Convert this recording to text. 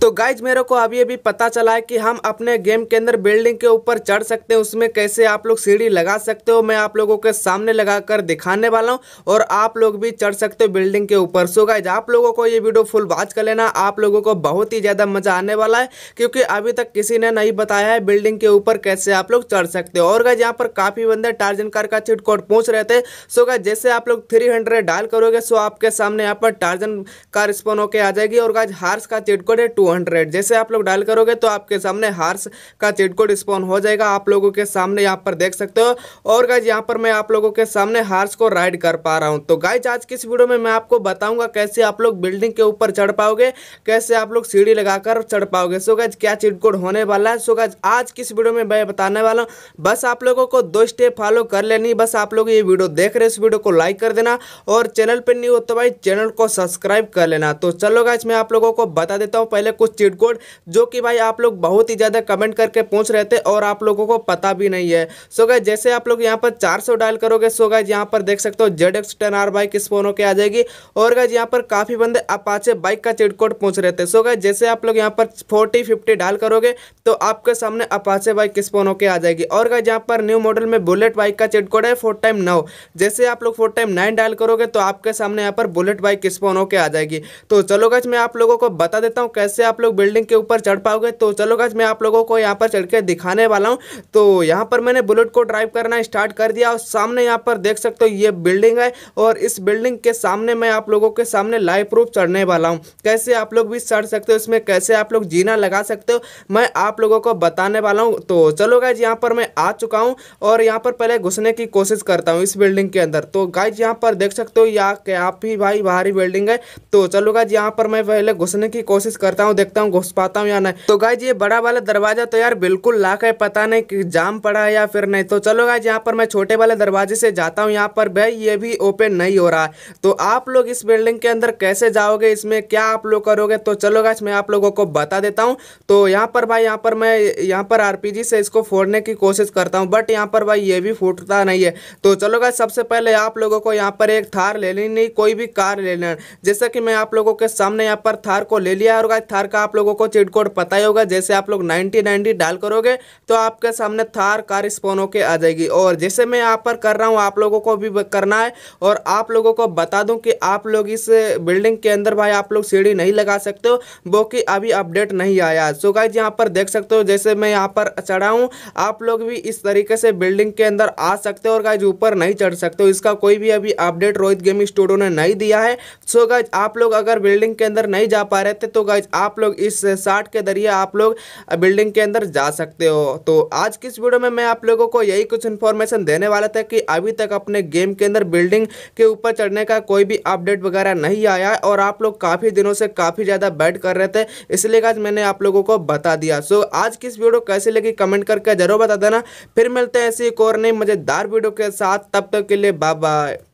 तो गाइज मेरे को अभी अभी पता चला है कि हम अपने गेम के अंदर बिल्डिंग के ऊपर चढ़ सकते हैं उसमें कैसे आप लोग सीढ़ी लगा सकते हो मैं आप लोगों के सामने लगाकर दिखाने वाला हूं और आप लोग भी चढ़ सकते हो बिल्डिंग के ऊपर सो गाइज आप लोगों को ये वीडियो फुल वॉच कर लेना आप लोगों को बहुत ही ज़्यादा मज़ा आने वाला है क्योंकि अभी तक किसी ने नहीं बताया है बिल्डिंग के ऊपर कैसे आप लोग चढ़ सकते हो और गाइज यहाँ पर काफ़ी बंदे टार्जन कार का चिट कोड पहुँच रहे थे सो गाइज जैसे आप लोग थ्री हंड्रेड डायल करोगे सो आपके सामने यहाँ पर टार्जन कार स्पोन होकर आ जाएगी और गाइज हार्स का चिट कोड है टू टू हंड्रेड जैसे आप लोग डायल करोगे तो आपके सामने हार्स का चीट कोड स्पॉन हो जाएगा आप लोगों के सामने यहाँ पर देख सकते हो और गाइज यहाँ पर मैं आप लोगों के सामने हार्स को राइड कर पा रहा हूँ तो गाइज आज की इस वीडियो में मैं आपको बताऊंगा कैसे आप लोग बिल्डिंग के ऊपर चढ़ पाओगे कैसे आप लोग सीढ़ी लगाकर चढ़ पाओगे सो गाइज क्या चीट कोड होने वाला है सो गाइज आज की इस वीडियो में मैं बताने वाला हूँ बस आप लोगों को दो स्टेप फॉलो कर लेनी बस आप लोग ये वीडियो देख रहे हो इस वीडियो को लाइक कर देना और चैनल पर नहीं हो तो भाई चैनल को सब्सक्राइब कर लेना तो चलो गाइज मैं आप लोगों को बता देता हूँ पहले है कुछ चीट कोड जो कि भाई आप लोग बहुत ही ज़्यादा कमेंट करके पूछ रहे थे और आप लोगों को पता भी नहीं है सो गए जैसे आप लोग यहाँ पर चार डायल करोगे सो गए यहाँ पर देख सकते हो Z X ten R bike spawn होकर आ जाएगी और गए यहाँ पर काफ़ी बंदे अपाचे बाइक का चीट कोड पूछ रहे थे सो गए जैसे आप लोग यहाँ पर फोर्टी फिफ्टी डायल करोगे तो आपके सामने अपाचे बाइक किस फोन होकर आ जाएगी और गए यहाँ पर न्यू मॉडल में बुलेट बाइक का चीट कोड है फोर टाइम नौ जैसे आप लोग फोर टाइम नाइन डायल करोगे तो आपके सामने यहाँ पर बुलेट बाइक किस स्पॉन होकर आ जाएगी तो चलो गज मैं आप लोगों को बता देता हूँ कैसे आप लोग बिल्डिंग के ऊपर चढ़ पाओगे तो चलो गाइज मैं आप लोगों को यहाँ पर चढ़ के दिखाने वाला हूँ तो यहाँ पर मैंने बुलेट को ड्राइव करना स्टार्ट कर दिया और सामने यहाँ पर देख सकते हो ये बिल्डिंग है और इस बिल्डिंग के सामने मैं आप लोगों के सामने लाइव प्रूफ चढ़ने वाला हूँ कैसे आप लोग भी चढ़ सकते हो इसमें कैसे आप लोग जीना लगा सकते हो मैं आप लोगों को बताने वाला हूँ तो चलो गाइज यहाँ पर मैं आ चुका हूँ और यहाँ पर पहले घुसने की कोशिश करता हूँ इस बिल्डिंग के अंदर तो गाइज यहाँ पर देख सकते हो आप ही भाई बाहरी बिल्डिंग है तो चलो गाइज यहाँ पर मैं पहले घुसने की कोशिश करता हूँ हूँ देखता हूँ घुस पाता हूँ या नहीं तो गाय ये बड़ा वाला दरवाजा तो यार बिल्कुल लाख है पता नहीं कि जाम पड़ा है या फिर नहीं तो चलो गाय यहाँ पर मैं छोटे वाले दरवाजे से जाता हूँ यहाँ पर भाई ये भी ओपन नहीं हो रहा है तो आप लोग इस बिल्डिंग के अंदर कैसे जाओगे इसमें क्या आप लोग करोगे तो चलो गाय मैं आप लोगों को बता देता हूँ तो यहाँ पर भाई यहाँ पर मैं यहाँ पर आर से इसको फोड़ने की कोशिश करता हूँ बट यहाँ पर भाई ये भी फूटता नहीं है तो चलो गाय सबसे पहले आप लोगों को यहाँ पर एक थार ले लेनी कोई भी कार ले लेना जैसा कि मैं आप लोगों के सामने यहाँ पर थार को ले लिया और गाय थार थार का आप लोगों को चिट कोड पता ही होगा जैसे आप लोग नाइनटी नाइनटी डायल करोगे तो आपके सामने थार कार स्पोन होकर आ जाएगी और जैसे मैं यहाँ पर कर रहा हूँ आप लोगों को भी करना है और आप लोगों को बता दूँ कि आप लोग इस बिल्डिंग के अंदर भाई आप लोग सीढ़ी नहीं लगा सकते हो वो कि अभी अपडेट नहीं आया सो गाइज यहाँ पर देख सकते हो जैसे मैं यहाँ पर चढ़ा हूँ आप लोग भी इस तरीके से बिल्डिंग के अंदर आ सकते हो और गाइज ऊपर नहीं चढ़ सकते हो इसका कोई भी अभी अपडेट रोहित गेमिंग स्टूडियो ने नहीं दिया है सो गाइज आप लोग अगर बिल्डिंग के अंदर नहीं जा पा रहे थे तो गाइज आप आप लोग इस शार्ट के जरिए आप लोग बिल्डिंग के अंदर जा सकते हो तो आज की इस वीडियो में मैं आप लोगों को यही कुछ इन्फॉर्मेशन देने वाला था कि अभी तक अपने गेम के अंदर बिल्डिंग के ऊपर चढ़ने का कोई भी अपडेट वगैरह नहीं आया और आप लोग काफ़ी दिनों से काफ़ी ज़्यादा बैट कर रहे थे इसलिए आज मैंने आप लोगों को बता दिया सो आज की इस वीडियो कैसे लगी कमेंट करके जरूर बता देना फिर मिलते हैं ऐसी एक और नई मज़ेदार वीडियो के साथ तब तक के लिए बाय बाय